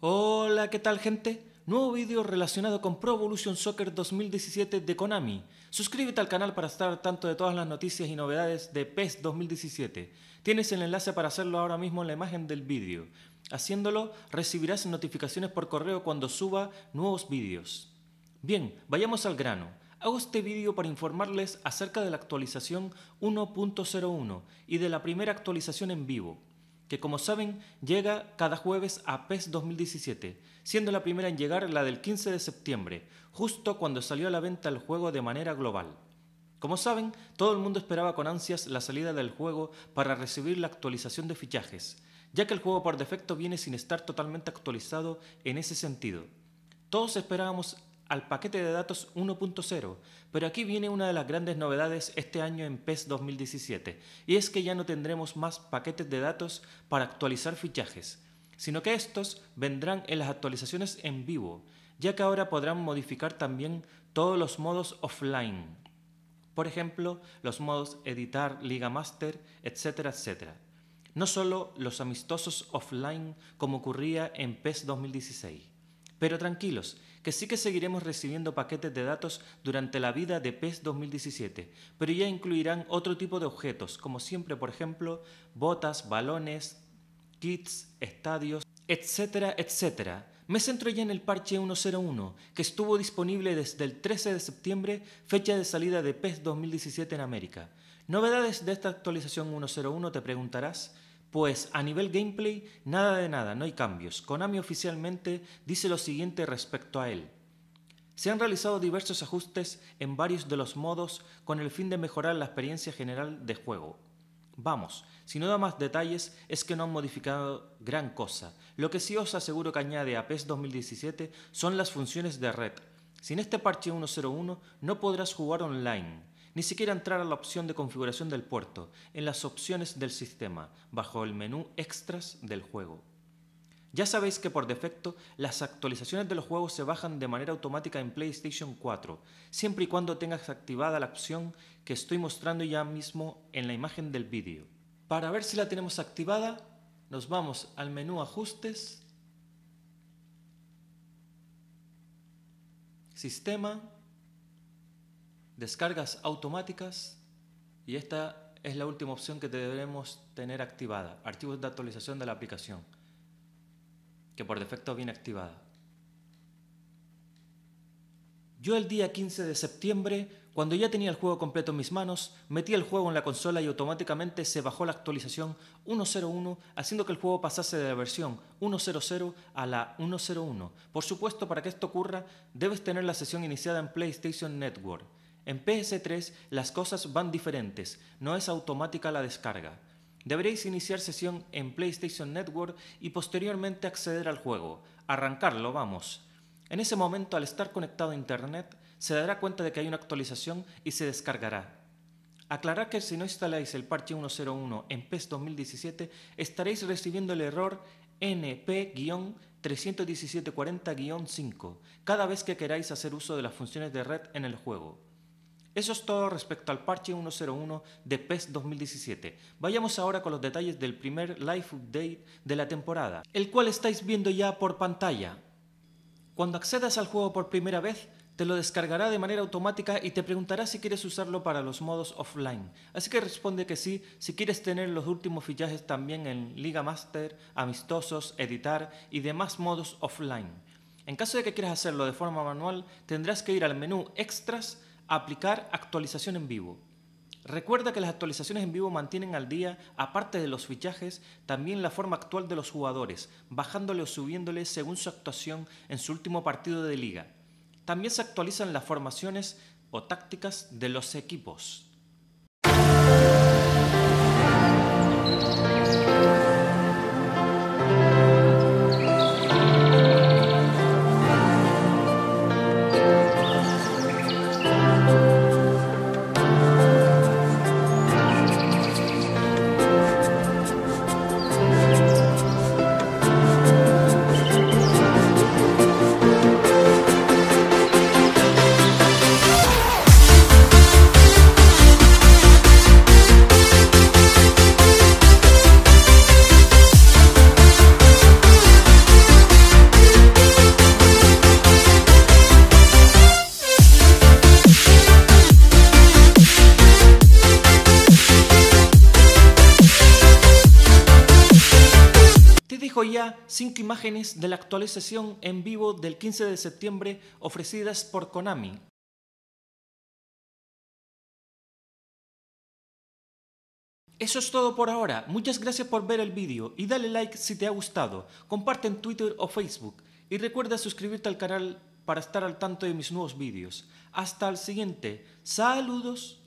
Hola, ¿qué tal gente? Nuevo vídeo relacionado con Pro Evolution Soccer 2017 de Konami. Suscríbete al canal para estar al tanto de todas las noticias y novedades de PES 2017. Tienes el enlace para hacerlo ahora mismo en la imagen del vídeo. Haciéndolo, recibirás notificaciones por correo cuando suba nuevos vídeos. Bien, vayamos al grano. Hago este vídeo para informarles acerca de la actualización 1.01 y de la primera actualización en vivo que como saben llega cada jueves a PES 2017, siendo la primera en llegar la del 15 de septiembre, justo cuando salió a la venta el juego de manera global. Como saben, todo el mundo esperaba con ansias la salida del juego para recibir la actualización de fichajes, ya que el juego por defecto viene sin estar totalmente actualizado en ese sentido. Todos esperábamos al paquete de datos 1.0. Pero aquí viene una de las grandes novedades este año en PES 2017, y es que ya no tendremos más paquetes de datos para actualizar fichajes, sino que estos vendrán en las actualizaciones en vivo, ya que ahora podrán modificar también todos los modos offline. Por ejemplo, los modos editar, liga master, etcétera, etcétera. No solo los amistosos offline como ocurría en PES 2016. Pero tranquilos, que sí que seguiremos recibiendo paquetes de datos durante la vida de PES 2017, pero ya incluirán otro tipo de objetos, como siempre, por ejemplo, botas, balones, kits, estadios, etcétera, etcétera. Me centro ya en el parche 101, que estuvo disponible desde el 13 de septiembre, fecha de salida de PES 2017 en América. Novedades de esta actualización 101 te preguntarás. Pues a nivel gameplay, nada de nada, no hay cambios. Konami oficialmente dice lo siguiente respecto a él. Se han realizado diversos ajustes en varios de los modos con el fin de mejorar la experiencia general de juego. Vamos, si no da más detalles es que no han modificado gran cosa. Lo que sí os aseguro que añade a PES 2017 son las funciones de red. Sin este parche 1.01 no podrás jugar online ni siquiera entrar a la opción de configuración del puerto, en las opciones del sistema, bajo el menú Extras del juego. Ya sabéis que por defecto las actualizaciones de los juegos se bajan de manera automática en PlayStation 4, siempre y cuando tengas activada la opción que estoy mostrando ya mismo en la imagen del vídeo. Para ver si la tenemos activada, nos vamos al menú Ajustes, Sistema, descargas automáticas y esta es la última opción que debemos tener activada, archivos de actualización de la aplicación, que por defecto viene activada. Yo el día 15 de septiembre, cuando ya tenía el juego completo en mis manos, metí el juego en la consola y automáticamente se bajó la actualización 1.01, haciendo que el juego pasase de la versión 1.00 a la 1.01. Por supuesto, para que esto ocurra, debes tener la sesión iniciada en PlayStation Network en PS3 las cosas van diferentes, no es automática la descarga. Deberéis iniciar sesión en PlayStation Network y posteriormente acceder al juego. Arrancarlo, vamos. En ese momento, al estar conectado a Internet, se dará cuenta de que hay una actualización y se descargará. Aclarar que si no instaláis el parche 101 en PES 2017, estaréis recibiendo el error NP-31740-5 cada vez que queráis hacer uso de las funciones de red en el juego. Eso es todo respecto al parche 101 de PES 2017. Vayamos ahora con los detalles del primer live update de la temporada, el cual estáis viendo ya por pantalla. Cuando accedas al juego por primera vez, te lo descargará de manera automática y te preguntará si quieres usarlo para los modos offline. Así que responde que sí si quieres tener los últimos fichajes también en Liga Master, amistosos, editar y demás modos offline. En caso de que quieras hacerlo de forma manual, tendrás que ir al menú Extras aplicar actualización en vivo. Recuerda que las actualizaciones en vivo mantienen al día, aparte de los fichajes, también la forma actual de los jugadores, bajándole o subiéndole según su actuación en su último partido de liga. También se actualizan las formaciones o tácticas de los equipos. ya cinco imágenes de la actualización en vivo del 15 de septiembre ofrecidas por Konami. Eso es todo por ahora, muchas gracias por ver el vídeo y dale like si te ha gustado, comparte en Twitter o Facebook y recuerda suscribirte al canal para estar al tanto de mis nuevos vídeos. Hasta el siguiente, saludos.